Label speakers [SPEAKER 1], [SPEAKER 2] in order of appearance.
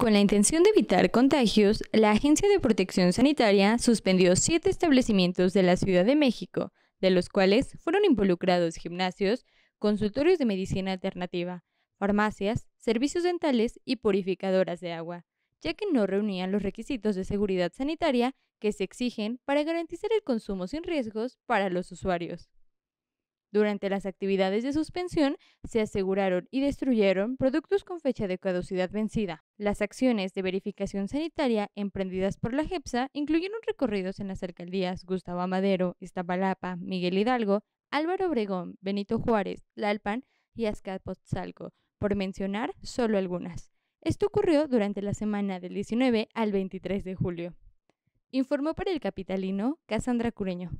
[SPEAKER 1] Con la intención de evitar contagios, la Agencia de Protección Sanitaria suspendió siete establecimientos de la Ciudad de México, de los cuales fueron involucrados gimnasios, consultorios de medicina alternativa, farmacias, servicios dentales y purificadoras de agua, ya que no reunían los requisitos de seguridad sanitaria que se exigen para garantizar el consumo sin riesgos para los usuarios. Durante las actividades de suspensión, se aseguraron y destruyeron productos con fecha de caducidad vencida. Las acciones de verificación sanitaria emprendidas por la GEPSA incluyeron recorridos en las alcaldías Gustavo Madero, Iztapalapa, Miguel Hidalgo, Álvaro Obregón, Benito Juárez, Lalpan y Azcapotzalco, por mencionar solo algunas. Esto ocurrió durante la semana del 19 al 23 de julio. Informó para el capitalino Casandra Cureño.